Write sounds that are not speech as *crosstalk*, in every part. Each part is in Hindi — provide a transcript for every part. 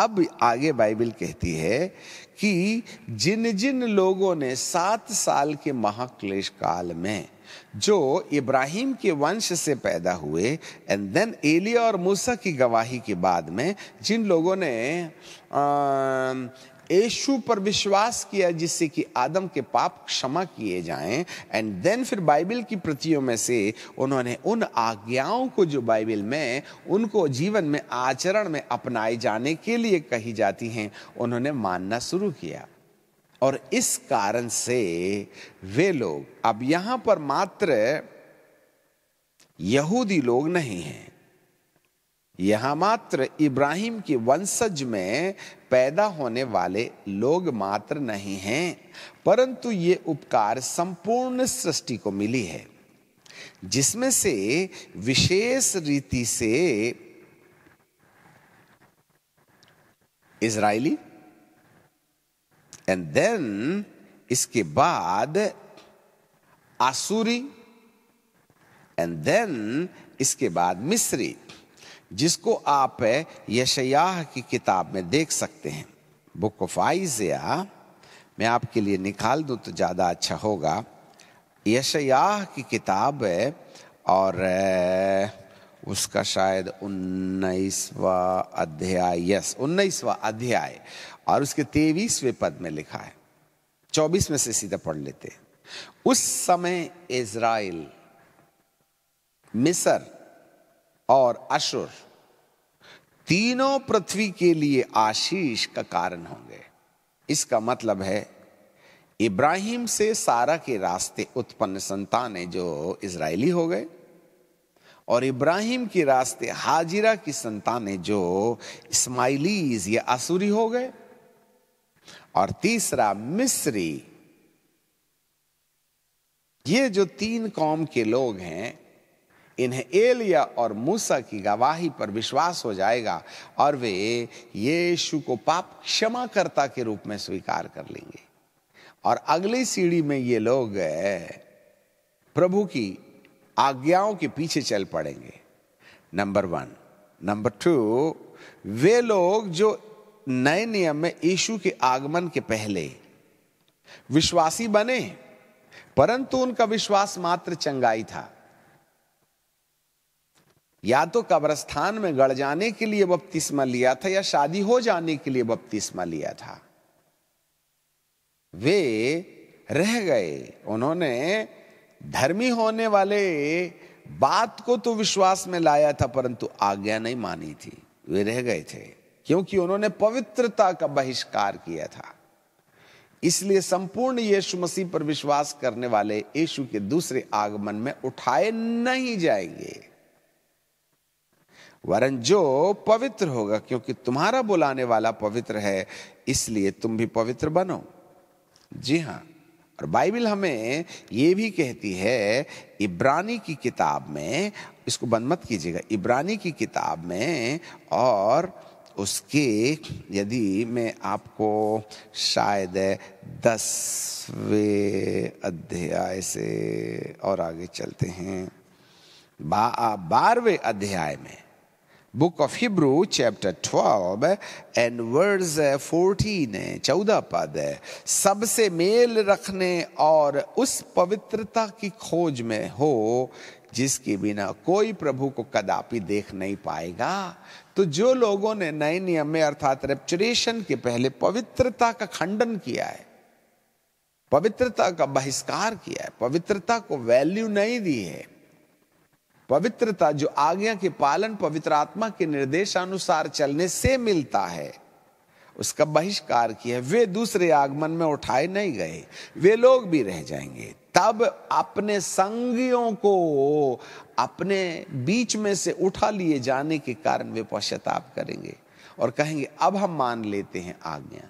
अब आगे बाइबल कहती है कि जिन जिन लोगों ने सात साल के महाक्लेश काल में जो इब्राहिम के वंश से पैदा हुए एंड देन एलिया और मूसा की गवाही के बाद में जिन लोगों ने यीशु पर विश्वास किया जिससे कि आदम के पाप क्षमा किए जाएं एंड देन फिर बाइबल की प्रतियों में से उन्होंने उन आज्ञाओं को जो बाइबल में उनको जीवन में आचरण में अपनाए जाने के लिए कही जाती हैं उन्होंने मानना शुरू किया और इस कारण से वे लोग अब यहां पर मात्र यहूदी लोग नहीं हैं यहां मात्र इब्राहिम के वंशज में पैदा होने वाले लोग मात्र नहीं हैं परंतु ये उपकार संपूर्ण सृष्टि को मिली है जिसमें से विशेष रीति से इजराइली एंड देन इसके बाद आसूरी एंड देन इसके बाद मिस्री जिसको आप यशयाह की किताब में देख सकते हैं बुक ऑफ आइजिया मैं आपके लिए निकाल दूं तो ज़्यादा अच्छा होगा यशयाह की किताब है और उसका शायद उन्नीसवा अध्याय यस उन्नीसवा अध्याय और उसके तेईसवें पद में लिखा है चौबीस में से सीधा पढ़ लेते हैं उस समय इज़राइल मिसर और असुर तीनों पृथ्वी के लिए आशीष का कारण होंगे इसका मतलब है इब्राहिम से सारा के रास्ते उत्पन्न संतान है जो इसराइली हो गए और इब्राहिम के रास्ते हाजिरा की संतान है जो इस्माइलीज या आसुरी हो गए और तीसरा मिस्री ये जो तीन कौम के लोग हैं इन्हें एलिया और मूसा की गवाही पर विश्वास हो जाएगा और वे यीशु को पाप क्षमा करता के रूप में स्वीकार कर लेंगे और अगली सीढ़ी में ये लोग प्रभु की आज्ञाओं के पीछे चल पड़ेंगे नंबर वन नंबर टू वे लोग जो नए नियम में यीशु के आगमन के पहले विश्वासी बने परंतु उनका विश्वास मात्र चंगाई था या तो कब्रस्तान में गड़ जाने के लिए बपतिस्मा लिया था या शादी हो जाने के लिए बपतिस्मा लिया था वे रह गए उन्होंने धर्मी होने वाले बात को तो विश्वास में लाया था परंतु आज्ञा नहीं मानी थी वे रह गए थे क्योंकि उन्होंने पवित्रता का बहिष्कार किया था इसलिए संपूर्ण यीशु मसीह पर विश्वास करने वाले यीशु के दूसरे आगमन में उठाए नहीं जाएंगे वरन जो पवित्र होगा क्योंकि तुम्हारा बुलाने वाला पवित्र है इसलिए तुम भी पवित्र बनो जी हाँ और बाइबल हमें ये भी कहती है इब्रानी की किताब में इसको बंद मत कीजिएगा इब्रानी की किताब में और उसके यदि मैं आपको शायद दसवें अध्याय से और आगे चलते हैं बा, बारहवें अध्याय में book of Hebrew chapter twelve and verse fourteen चौदह पद सबसे मेल रखने और उस पवित्रता की खोज में हो जिसके बिना कोई प्रभु को कदापि देख नहीं पाएगा तो जो लोगों ने नए नियम में अर्थात रेपचुरेशन के पहले पवित्रता का खंडन किया है पवित्रता का बहिष्कार किया है पवित्रता को वैल्यू नहीं दी है पवित्रता जो आज्ञा के पालन पवित्र आत्मा के निर्देशानुसार चलने से मिलता है उसका बहिष्कार किया वे दूसरे आगमन में उठाए नहीं गए वे लोग भी रह जाएंगे तब अपने संगियों को अपने बीच में से उठा लिए जाने के कारण वे पश्चाताप करेंगे और कहेंगे अब हम मान लेते हैं आज्ञा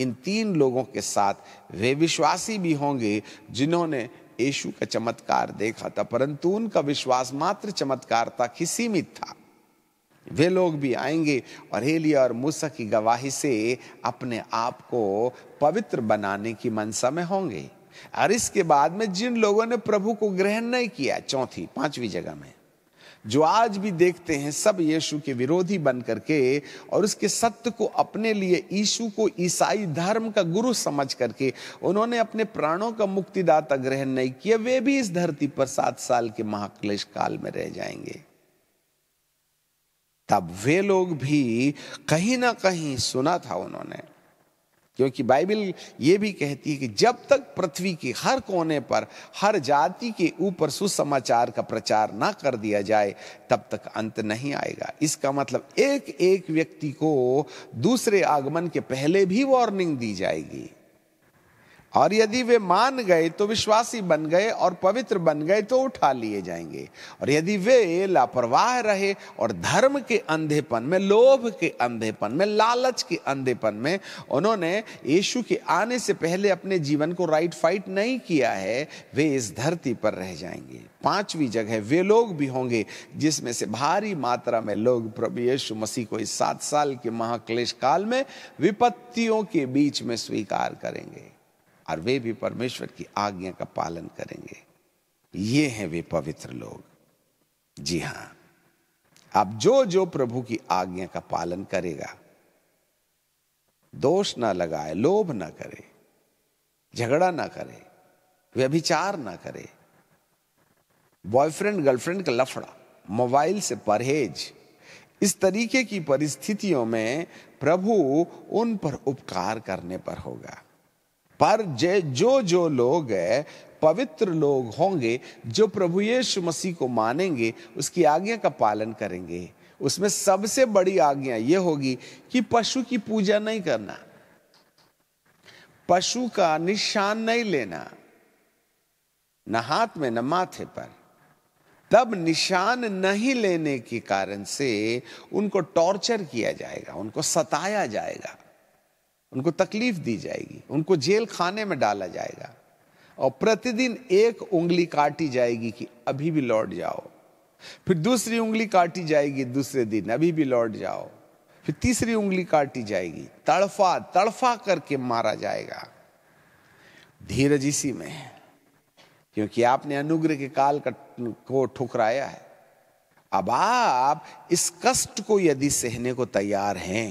इन तीन लोगों के साथ वे विश्वासी भी होंगे जिन्होंने यशु का चमत्कार देखा था परंतु उनका विश्वास मात्र चमत्कार था कि सीमित था वे लोग भी आएंगे और हेलिया और मूसा की गवाही से अपने आप को पवित्र बनाने की मनसा में होंगे और इसके बाद में जिन लोगों ने प्रभु को ग्रहण नहीं किया चौथी पांचवी जगह में जो आज भी देखते हैं सब यीशु के विरोधी बन करके और उसके सत्य को अपने लिए यीशु को ईसाई धर्म का गुरु समझ करके उन्होंने अपने प्राणों का मुक्तिदाता ग्रहण नहीं किया वे भी इस धरती पर सात साल के महाक्लेश काल में रह जाएंगे तब वे लोग भी कहीं ना कहीं सुना था उन्होंने क्योंकि बाइबल ये भी कहती है कि जब तक पृथ्वी के हर कोने पर हर जाति के ऊपर सुसमाचार का प्रचार ना कर दिया जाए तब तक अंत नहीं आएगा इसका मतलब एक एक व्यक्ति को दूसरे आगमन के पहले भी वार्निंग दी जाएगी और यदि वे मान गए तो विश्वासी बन गए और पवित्र बन गए तो उठा लिए जाएंगे और यदि वे लापरवाह रहे और धर्म के अंधेपन में लोभ के अंधेपन में लालच के अंधेपन में उन्होंने यीशु के आने से पहले अपने जीवन को राइट फाइट नहीं किया है वे इस धरती पर रह जाएंगे पांचवी जगह वे लोग भी होंगे जिसमें से भारी मात्रा में लोग प्रभु यीशु मसीह को इस सात साल के महाक्लेश काल में विपत्तियों के बीच में स्वीकार करेंगे और वे भी परमेश्वर की आज्ञा का पालन करेंगे ये हैं वे पवित्र लोग जी हां अब जो जो प्रभु की आज्ञा का पालन करेगा दोष ना लगाए लोभ ना करे झगड़ा ना करे व्यभिचार ना करे बॉयफ्रेंड गर्लफ्रेंड का लफड़ा मोबाइल से परहेज इस तरीके की परिस्थितियों में प्रभु उन पर उपकार करने पर होगा पर जे जो जो लोग है पवित्र लोग होंगे जो प्रभु यीशु मसीह को मानेंगे उसकी आज्ञा का पालन करेंगे उसमें सबसे बड़ी आज्ञा यह होगी कि पशु की पूजा नहीं करना पशु का निशान नहीं लेना न हाथ में न माथे पर तब निशान नहीं लेने के कारण से उनको टॉर्चर किया जाएगा उनको सताया जाएगा उनको तकलीफ दी जाएगी उनको जेल खाने में डाला जाएगा और प्रतिदिन एक उंगली काटी जाएगी कि अभी भी लौट जाओ फिर दूसरी उंगली काटी जाएगी दूसरे दिन अभी भी लौट जाओ फिर तीसरी उंगली काटी जाएगी तड़फा तड़फा करके मारा जाएगा धीरज इसी में है क्योंकि आपने अनुग्रह के काल का को ठुकराया है अब आप इस कष्ट को यदि सहने को तैयार हैं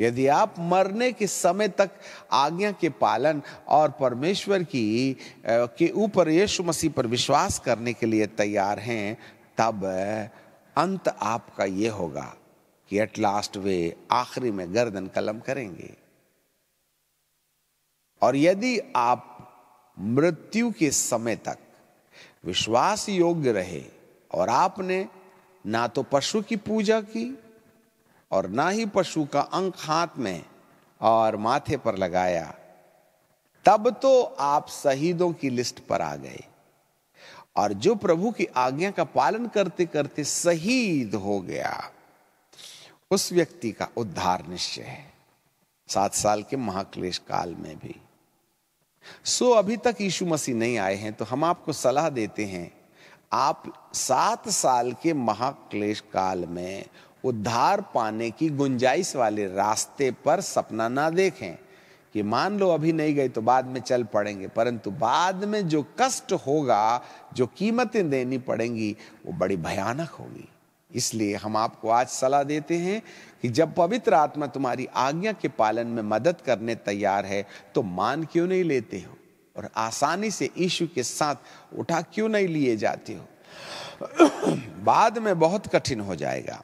यदि आप मरने के समय तक आज्ञा के पालन और परमेश्वर की के ऊपर यीशु मसीह पर विश्वास करने के लिए तैयार हैं तब अंत आपका ये होगा कि एट लास्ट वे आखिरी में गर्दन कलम करेंगे और यदि आप मृत्यु के समय तक विश्वास योग्य रहे और आपने ना तो पशु की पूजा की और ना ही पशु का अंक हाथ में और माथे पर लगाया तब तो आप शहीदों की लिस्ट पर आ गए और जो प्रभु की आज्ञा का पालन करते करते शहीद हो गया उस व्यक्ति का उद्धार निश्चय है सात साल के महाक्लेश काल में भी सो अभी तक यीशु मसीह नहीं आए हैं तो हम आपको सलाह देते हैं आप सात साल के महाक्लेश काल में उद्धार पाने की गुंजाइश वाले रास्ते पर सपना ना देखें कि मान लो अभी नहीं गए तो बाद में चल पड़ेंगे परंतु बाद में जो कष्ट होगा जो कीमतें देनी पड़ेंगी वो बड़ी भयानक होगी इसलिए हम आपको आज सलाह देते हैं कि जब पवित्र आत्मा तुम्हारी आज्ञा के पालन में मदद करने तैयार है तो मान क्यों नहीं लेते हो और आसानी से ईशु के साथ उठा क्यों नहीं लिए जाते हो *coughs* बाद में बहुत कठिन हो जाएगा